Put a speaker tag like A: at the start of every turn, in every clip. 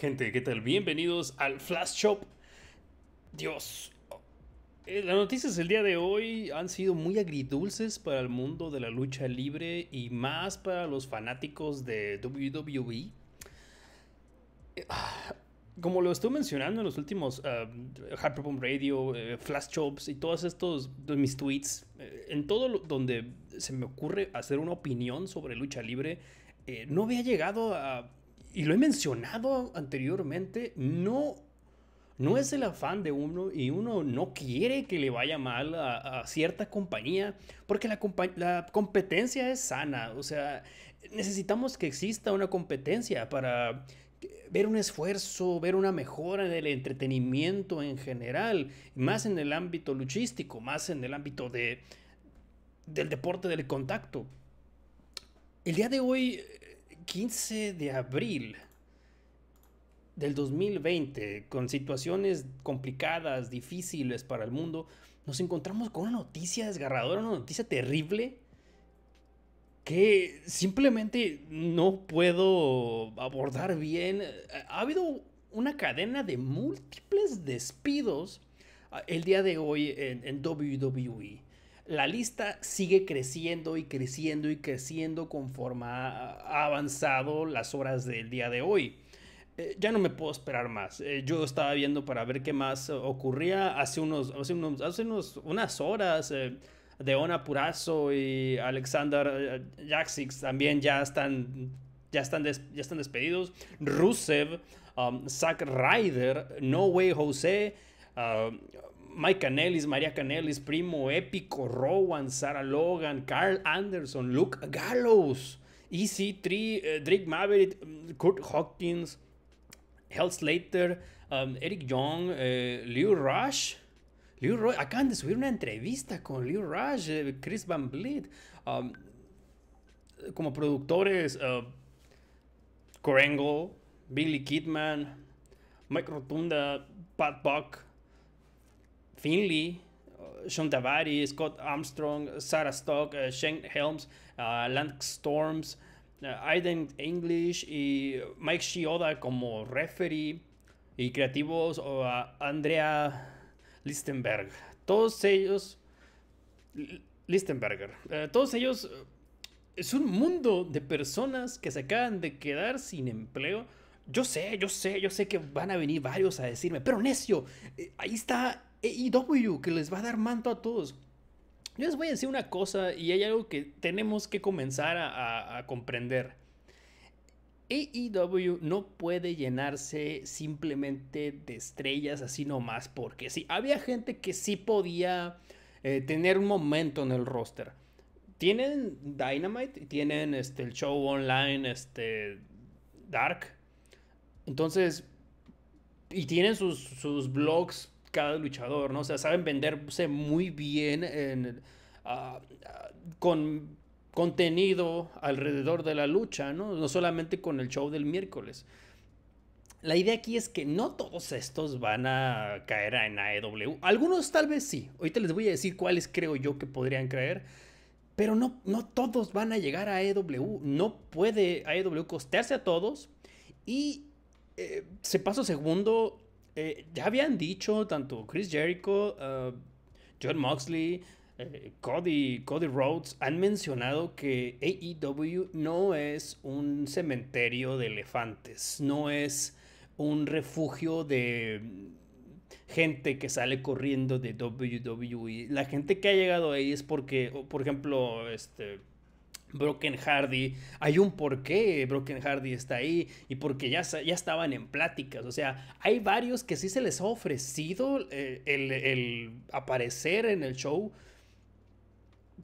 A: Gente, ¿qué tal? Bienvenidos al Flash Shop. Dios. Eh, las noticias del día de hoy han sido muy agridulces para el mundo de la lucha libre y más para los fanáticos de WWE. Ah, como lo estuve mencionando en los últimos Hard ah, on Radio, eh, Flash Shops y todos estos de mis tweets, eh, en todo donde se me ocurre hacer una opinión sobre lucha libre, no había llegado a y lo he mencionado anteriormente, no, no es el afán de uno y uno no quiere que le vaya mal a, cierta compañía, porque la, la competencia es sana, o sea, necesitamos que exista una competencia para ver un esfuerzo, ver una mejora del entretenimiento en general, más en el ámbito luchístico, más en el ámbito de, del deporte del contacto. El día de hoy 15 de abril del 2020, con situaciones complicadas, difíciles para el mundo, nos encontramos con una noticia desgarradora, una noticia terrible que simplemente no puedo abordar bien. Ha habido una cadena de múltiples despidos ah, el día de hoy en, en WWE. La lista sigue creciendo y creciendo y creciendo conforme ha avanzado las horas del día de hoy. Eh, ya no me puedo esperar más. Eh, yo estaba viendo para ver qué más ocurría hace unos, hace unos, unas horas. Eh, Deona Purazo y Alexander eh, Jacksix también ya están, ya están, ya están despedidos. Rusev, um, Zack Ryder, No Way Jose, um, Mike Canelis, María Canelis, Primo Épico, Rowan, Sarah Logan, Carl Anderson, Luke Gallows, EC3, eh, Drake Maverick, mm, Kurt Hawkins, Hell Slater, um, Eric Young, eh, Liu Rush. acaban de subir una entrevista con Leo Rush, eh, Chris Van Bleed, um, como productores, uh, Billy Kidman, Mike Rotunda, Pat Buck, Finley, uh, Sean Tavares, Scott Armstrong, Sarah Stock, uh, Shane Helms, uh, Lance Storms, Aiden English y Mike Shioda como referee y creativos o Andrea Listenberg. Todos ellos, Listenberger, eh, todos ellos eh, es un mundo de personas que se acaban de quedar sin empleo. Yo sé, yo sé, yo sé que van a venir varios a decirme, pero necio, eh, ahí está EIW que les va a dar manto a todos. Yo les voy a decir una cosa y hay algo que tenemos que comenzar a, comprender. AEW no puede llenarse simplemente de estrellas así nomás porque si, había gente que sí podía eh, tener un momento en el roster. Tienen Dynamite, tienen este, el show online este, Dark. Entonces, y tienen sus, sus blogs cada luchador, ¿no? O sea, saben venderse muy bien en, ah, ah, con contenido alrededor de la lucha, ¿no? No solamente con el show del miércoles. La idea aquí es que no todos estos van a caer en AEW. Algunos tal vez sí. Ahorita les voy a decir cuáles creo yo que podrían caer. Pero no, no todos van a llegar a AEW. No puede AEW costearse a todos. Y eh, se pasó segundo, eh, ya habían dicho tanto Chris Jericho, ah, John Moxley, eh, Cody, Cody Rhodes han mencionado que AEW no es un cementerio de elefantes, no es un refugio de gente que sale corriendo de WWE. La gente que ha llegado ahí es porque, por ejemplo, este Broken Hardy. Hay un por qué Broken Hardy está ahí y porque ya, ya estaban en pláticas. O sea, hay varios que sí se les ha ofrecido eh, el, el, aparecer en el show,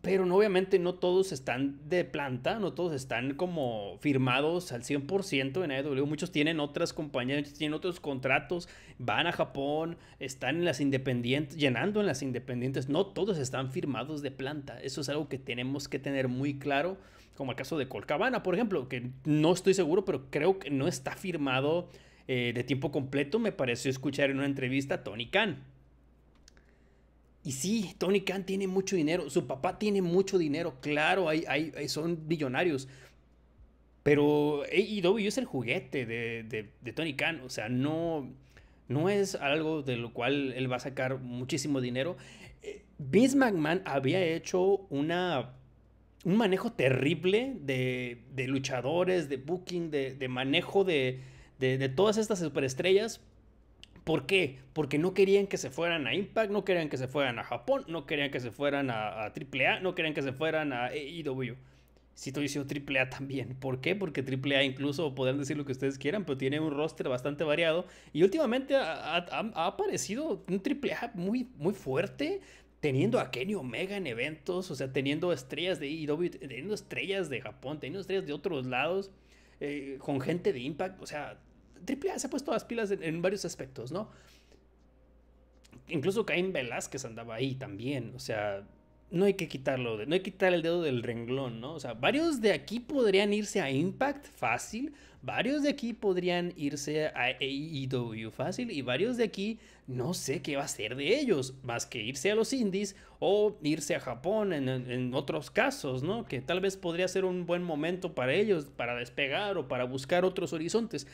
A: pero obviamente no todos están de planta, no todos están como firmados al 100% en AEW. Muchos tienen otras compañías, tienen otros contratos, van a Japón, están en las independientes, llenando en las independientes. No todos están firmados de planta. Eso es algo que tenemos que tener muy claro, como el caso de Colcabana, por ejemplo, que no estoy seguro, pero creo que no está firmado eh, de tiempo completo. Me pareció escuchar en una entrevista a Tony Khan y sí, Tony Khan tiene mucho dinero, su papá tiene mucho dinero, claro, hay, hay, eh, son millonarios. Pero AEW eh, es el juguete de, de, Tony Khan, o sea, no, no es algo de lo cual él va a sacar muchísimo dinero. Eh, Vince McMahon había hecho una, un manejo terrible de, luchadores, de booking, de, manejo de, de todas estas superestrellas ¿Por qué? Porque no querían que se fueran a Impact, no querían que se fueran a Japón, no querían que se fueran a, AAA, no querían que se fueran a AEW. Si estoy diciendo AAA también. ¿Por qué? Porque AAA incluso podrán decir lo que ustedes quieran, pero tiene un roster bastante variado. Y últimamente ha, aparecido un AAA muy, muy fuerte teniendo a Kenny Omega en eventos, o sea, teniendo estrellas de AEW, teniendo estrellas de Japón, teniendo estrellas de otros lados, eh, con gente de Impact, o sea, AAA se ha puesto las pilas en, varios aspectos, ¿no? Incluso Caín Velázquez andaba ahí también, o sea, no hay que quitarlo, no hay que quitar el dedo del renglón, ¿no? O sea, varios de aquí podrían irse a Impact fácil, varios de aquí podrían irse a AEW fácil y varios de aquí no sé qué va a ser de ellos, más que irse a los indies o irse a Japón en, en otros casos, ¿no? Que tal vez podría ser un buen momento para ellos, para despegar o para buscar otros horizontes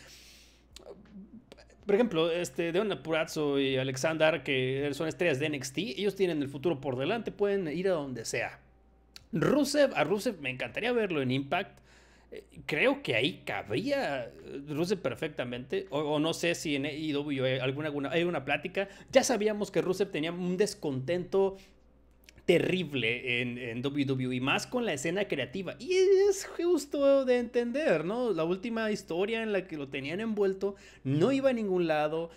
A: por ejemplo, este, Deon Apurazo y Alexander, que son estrellas de NXT, ellos tienen el futuro por delante, pueden ir a donde sea. Rusev, a Rusev me encantaría verlo en Impact. Eh, creo que ahí cabría Rusev perfectamente. O, no sé si en IW e hay alguna, alguna, hay una plática. Ya sabíamos que Rusev tenía un descontento terrible en, en, WWE, más con la escena creativa. Y es justo de entender, ¿no? La última historia en la que lo tenían envuelto no iba a ningún lado.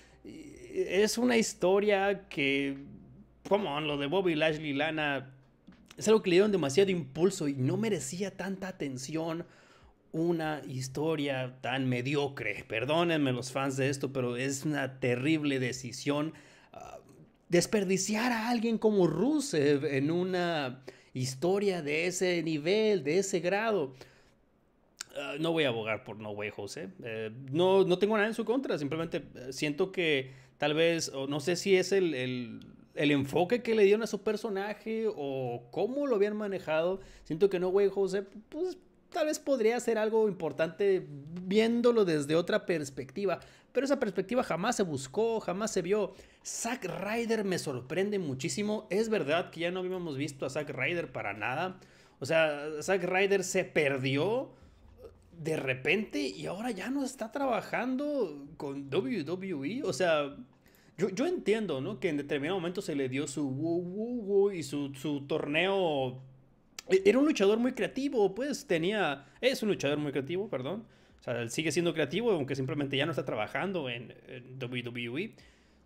A: Es una historia que, como lo de Bobby Lashley Lana, es algo que le dieron demasiado impulso y no merecía tanta atención una historia tan mediocre. Perdónenme los fans de esto, pero es una terrible decisión. Ah, desperdiciar a alguien como Rusev en una historia de ese nivel, de ese grado. Ah, no voy a abogar por No Way Jose, eh, no, no tengo nada en su contra, simplemente eh, siento que tal vez, o no sé si es el, enfoque que le dieron a su personaje o cómo lo habían manejado. Siento que No Way José, pues tal vez podría ser algo importante viéndolo desde otra perspectiva, pero esa perspectiva jamás se buscó, jamás se vio. Zack Ryder me sorprende muchísimo. Es verdad que ya no habíamos visto a Zack Ryder para nada. O sea, Zack Ryder se perdió de repente y ahora ya no está trabajando con WWE. O sea, yo, yo entiendo, ¿no? Que en determinado momento se le dio su woo, woo, y su, su torneo e, era un luchador muy creativo, pues tenía... Es un luchador muy creativo, perdón. O sea, sigue siendo creativo, aunque simplemente ya no está trabajando en, WWE.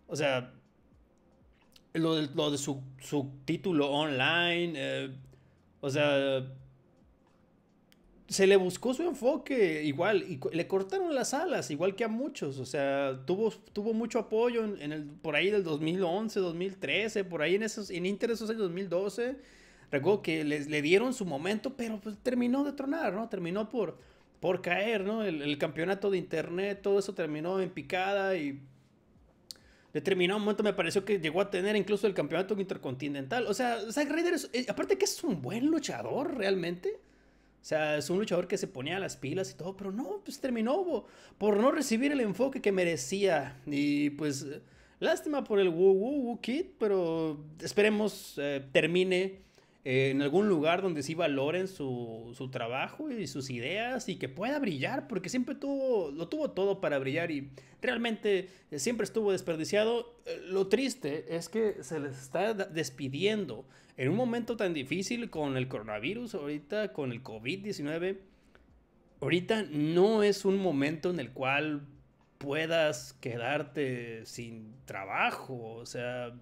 A: O sea, lo de, su, su, título online, eh, o sea, se le buscó su enfoque igual, y le cortaron las alas, igual que a muchos, o sea, tuvo, tuvo mucho apoyo el, por ahí del 2011, 2013, por ahí en, esos, en Inter esos años 2012 Recuerdo que le dieron su momento, pero pues, terminó de tronar, ¿no? Terminó por, por caer, ¿no? El, campeonato de internet, todo eso terminó en picada y un momento me pareció que llegó a tener incluso el campeonato intercontinental. O sea, Zack Ryder, eh, aparte que es un buen luchador realmente. O sea, es un luchador que se ponía las pilas y todo, pero no, pues terminó por no recibir el enfoque que merecía. Y pues, eh, lástima por el Woo Woo Kit pero esperemos eh, termine eh, en algún lugar donde sí valoren su, su, trabajo y sus ideas y que pueda brillar, porque siempre tuvo, lo tuvo todo para brillar y realmente eh, siempre estuvo desperdiciado. Eh, lo triste es que se les está despidiendo en un momento tan difícil con el coronavirus, ahorita con el COVID-19. Ahorita no es un momento en el cual puedas quedarte sin trabajo, o sea,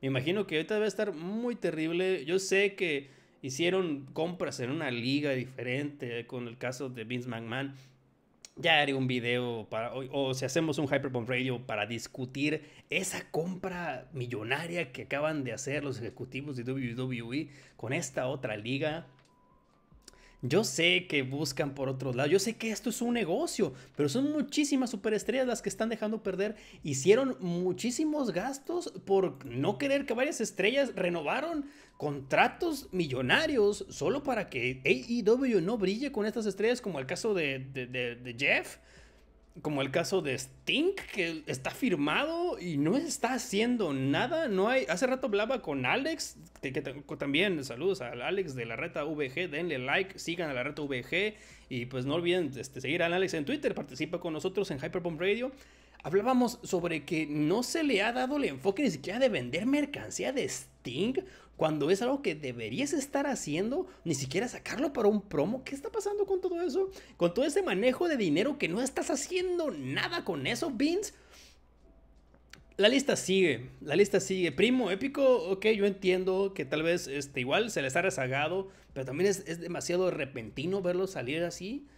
A: me imagino que ahorita debe estar muy terrible. Yo sé que hicieron compras en una liga diferente con el caso de Vince McMahon. Ya haré un video para, o, o si hacemos un Hyperbomb Radio para discutir esa compra millonaria que acaban de hacer los ejecutivos de WWE con esta otra liga yo sé que buscan por otros lado. yo sé que esto es un negocio, pero son muchísimas superestrellas las que están dejando perder. Hicieron muchísimos gastos por no querer que varias estrellas renovaron contratos millonarios solo para que AEW no brille con estas estrellas, como el caso de, de Jeff como el caso de Stink, que está firmado y no está haciendo nada. No hay. Hace rato hablaba con Alex, que, también saludos a Alex de la reta VG. Denle like, sigan a la reta VG y pues no olviden este, seguir a Alex en Twitter. Participa con nosotros en Hyperbomb Radio. Hablábamos sobre que no se le ha dado el enfoque ni siquiera de vender mercancía de Stink cuando es algo que deberías estar haciendo, ni siquiera sacarlo para un promo. ¿Qué está pasando con todo eso? Con todo ese manejo de dinero que no estás haciendo nada con eso, Vince. La lista sigue, la lista sigue. Primo, épico, ok, yo entiendo que tal vez este, igual se les ha rezagado, pero también es, es demasiado repentino verlo salir así.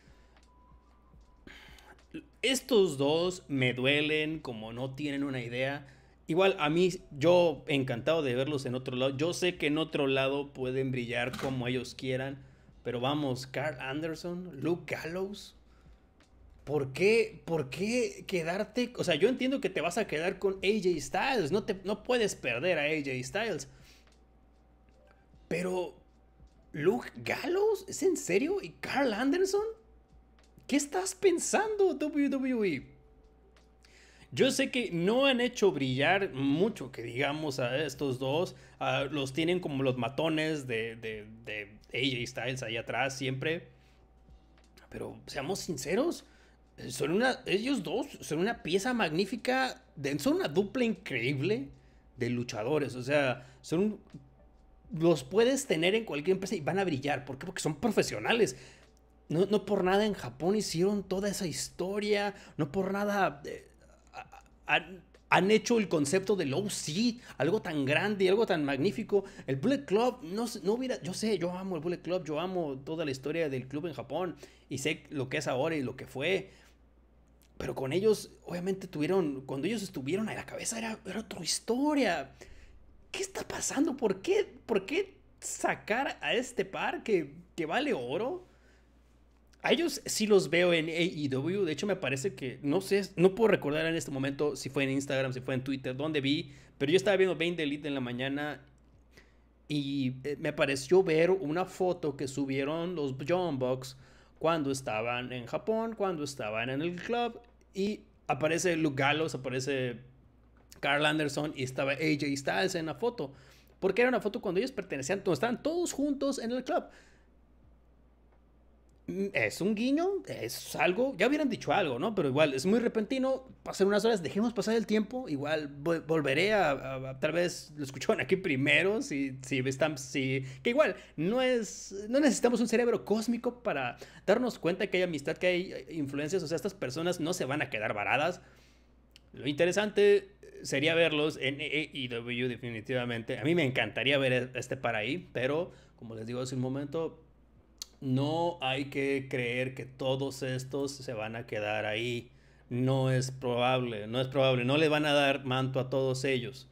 A: Estos dos me duelen como no tienen una idea. Igual a mí, yo encantado de verlos en otro lado. Yo sé que en otro lado pueden brillar como ellos quieran. Pero vamos, Carl Anderson, Luke Gallows. ¿Por qué, ¿Por qué quedarte? O sea, yo entiendo que te vas a quedar con AJ Styles. No, te, no puedes perder a AJ Styles. Pero, ¿Luke Gallows? ¿Es en serio? ¿Y Carl Anderson? ¿Qué estás pensando, WWE? Yo sé que no han hecho brillar mucho, que digamos, a estos dos. los tienen como los matones de, de, de, AJ Styles ahí atrás siempre. Pero seamos sinceros, son una, ellos dos son una pieza magnífica, son una dupla increíble de luchadores. O sea, son los puedes tener en cualquier empresa y van a brillar. ¿Por qué? Porque son profesionales. No, por nada en Japón hicieron toda esa historia. No por nada eh, han, hecho el concepto de Low Seat, algo tan grande y algo tan magnífico. El Bullet Club, no, no hubiera, yo sé, yo amo el Bullet Club, yo amo toda la historia del club en Japón y sé lo que es ahora y lo que fue. Pero con ellos, obviamente tuvieron, cuando ellos estuvieron a la cabeza era, era otra historia. ¿Qué está pasando? ¿Por qué, por qué sacar a este par que, que vale oro? A ellos sí los veo en AEW. De hecho, me parece que, no sé, no puedo recordar en este momento si fue en Instagram, si fue en Twitter, dónde vi. Pero yo estaba viendo 20 Elite en la mañana y eh, me pareció ver una foto que subieron los John Bucks cuando estaban en Japón, cuando estaban en el club. Y aparece Luke Gallows, aparece Carl Anderson y estaba AJ Styles en la foto. Porque era una foto cuando ellos pertenecían, estaban todos juntos en el club. Mm, es un guiño, es algo, ya hubieran dicho algo, ¿no? Pero igual, es muy repentino, pasan unas horas, dejemos pasar el tiempo, igual volveré a, tal vez lo escucharon aquí primero, si, si están, si, que igual, no es, no necesitamos un cerebro cósmico para darnos cuenta que hay amistad, que hay eh, influencias, o sea, estas personas no se van a quedar varadas. Lo interesante eh, sería verlos en AEW definitivamente. A mí me encantaría ver e-, este para pero como les digo hace un momento, no hay que creer que todos estos se van a quedar ahí. No es probable, no es probable. No le van a dar manto a todos ellos.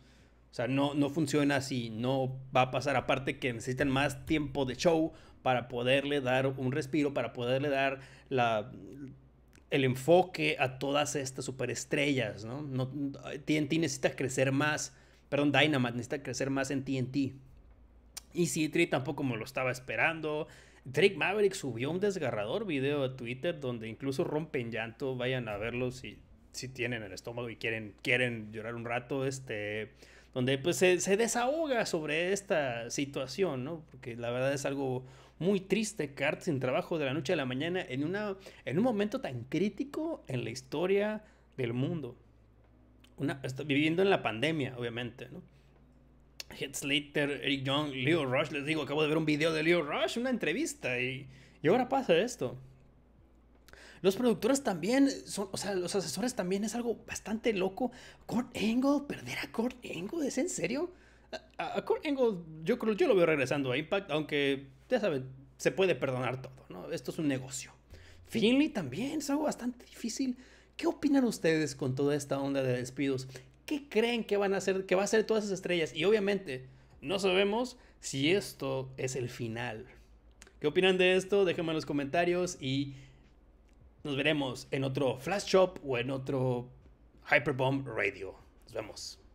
A: O sea, no, no funciona así, no va a pasar. Aparte que necesitan más tiempo de show para poderle dar un respiro, para poderle dar la, el enfoque a todas estas superestrellas, ¿no? TNT necesita crecer más, perdón, Dynamite necesita crecer más en TNT. Y Citri tampoco me lo estaba esperando. Drake Maverick subió un desgarrador video a Twitter donde incluso rompen llanto, vayan a verlo si, si tienen el estómago y quieren, quieren llorar un rato, este, donde pues se, desahoga sobre esta situación, ¿no? Porque la verdad es algo muy triste, Cart sin trabajo de la noche a la mañana en, una, en un momento tan crítico en la historia del mundo. Una, viviendo en la pandemia, obviamente, ¿no? Head Slater, Eric Young, Leo Rush. Les digo, acabo de ver un video de Leo Rush, una entrevista, y, y ahora pasa esto. Los productores también son, o sea, los asesores también es algo bastante loco. Kurt Angle, perder a Kurt Angle, ¿es en serio? A, Cord Kurt yo creo, yo lo veo regresando a Impact, aunque, ya saben, se puede perdonar todo, ¿no? Esto es un negocio. Finley también es algo bastante difícil. ¿Qué opinan ustedes con toda esta onda de despidos? ¿qué creen que van a hacer, que va a ser todas esas estrellas? Y obviamente no sabemos si esto es el final. ¿Qué opinan de esto? Déjenme en los comentarios y nos veremos en otro Flash Shop o en otro Hyperbomb Radio. Nos vemos.